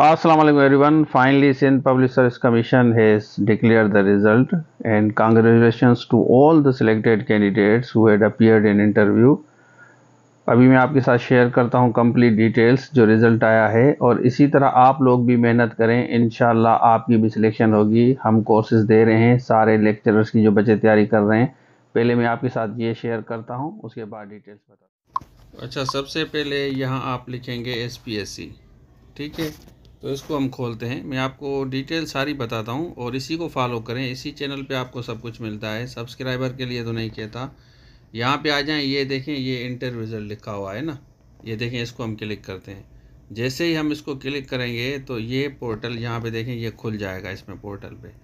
Assalamu alaikum everyone. Finally, Sindh Service Commission has declared the result and congratulations to all the selected candidates who had appeared in interview. अभी मैं आपके साथ share करता हूँ complete details जो result आया है और इसी तरह आप लोग भी मेहनत करें इन आपकी भी सिलेक्शन होगी हम कोर्सेज दे रहे हैं सारे लेक्चरर्स की जो बच्चे तैयारी कर रहे हैं पहले मैं आपके साथ ये शेयर करता हूँ उसके बाद डिटेल्स बता अच्छा सबसे पहले यहाँ आप लिखेंगे एस ठीक है तो इसको हम खोलते हैं मैं आपको डिटेल सारी बताता हूँ और इसी को फॉलो करें इसी चैनल पे आपको सब कुछ मिलता है सब्सक्राइबर के लिए तो नहीं कहता यहाँ पे आ जाएं ये देखें ये इंटर रिज़ल्ट लिखा हुआ है ना ये देखें इसको हम क्लिक करते हैं जैसे ही हम इसको क्लिक करेंगे तो ये पोर्टल यहाँ पर देखें ये खुल जाएगा इसमें पोर्टल पर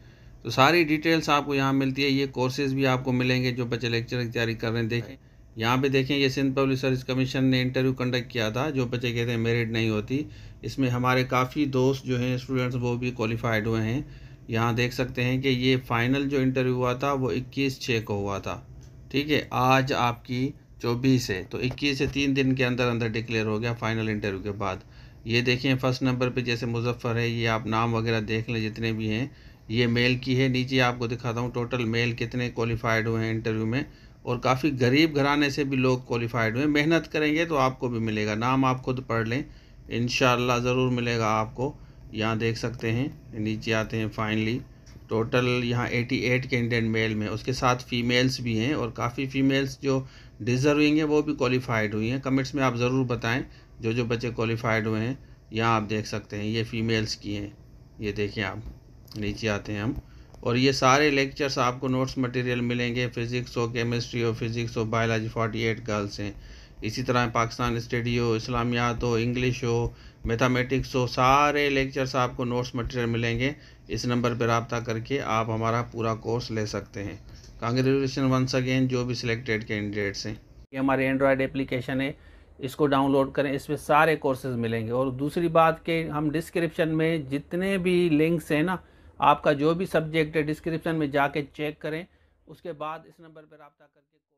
तो सारी डिटेल्स आपको यहाँ मिलती है ये कोर्सेज़ भी आपको मिलेंगे जो बच्चे लेक्चर की तैयारी कर रहे हैं देखें यहाँ पे देखें ये सिंध पब्लिक सर्विस कमीशन ने इंटरव्यू कंडक्ट किया था जो बच्चे कहते हैं मेरिट नहीं होती इसमें हमारे काफ़ी दोस्त जो हैं स्टूडेंट्स वो भी क्वालिफाइड हुए हैं यहाँ देख सकते हैं कि ये फाइनल जो इंटरव्यू हुआ था वो 21 छः को हुआ था ठीक है आज आपकी 24 है तो 21 से तीन दिन के अंदर अंदर डिक्लेयर हो गया फाइनल इंटरव्यू के बाद ये देखें फर्स्ट नंबर पे जैसे मुजफ्फ़र है ये आप नाम वगैरह देख लें जितने भी हैं ये मेल की है नीचे आपको दिखाता हूँ टोटल मेल कितने क्वालिफाइड हुए हैं इंटरव्यू में और काफ़ी गरीब घराने से भी लोग क्वालिफाइड हुए मेहनत करेंगे तो आपको भी मिलेगा नाम आप खुद पढ़ लें इन ज़रूर मिलेगा आपको यहाँ देख सकते हैं नीचे आते हैं फाइनली टोटल यहाँ 88 कैंडिडेट मेल में उसके साथ फीमेल्स भी हैं और काफ़ी फीमेल्स जो डिज़र्विंग हैं वो भी क्वालिफाइड हुई हैं कमेंट्स में आप ज़रूर बताएं जो जो बच्चे क्वालिफाइड हुए हैं यहाँ आप देख सकते हैं ये फीमेल्स की हैं ये देखें आप नीचे आते हैं हम और ये सारे लेक्चर्स आपको नोट्स मटेरियल मिलेंगे फिज़िक्स हो केमिस्ट्री हो फिज़िक्स हो बायोलॉजी फोर्टी एट गर्ल्स हैं इसी तरह पाकिस्तान स्टडी हो इस्लामियात हो इंग्लिश हो मैथमेटिक्स हो सारे लेक्चर्स आपको नोट्स मटेरियल मिलेंगे इस नंबर पर रबता करके आप हमारा पूरा कोर्स ले सकते हैं कांग्रेचुलेशन वंस अगेन जो भी सिलेक्टेड कैंडिडेट्स हैं ये हमारे एंड्रॉयड एप्लीकेशन है इसको डाउनलोड करें इसमें सारे कोर्सेज मिलेंगे और दूसरी बात के हम डिस्क्रिप्शन में जितने भी लिंक्स हैं ना आपका जो भी सब्जेक्ट है डिस्क्रिप्शन में जाके चेक करें उसके बाद इस नंबर पर रबता करके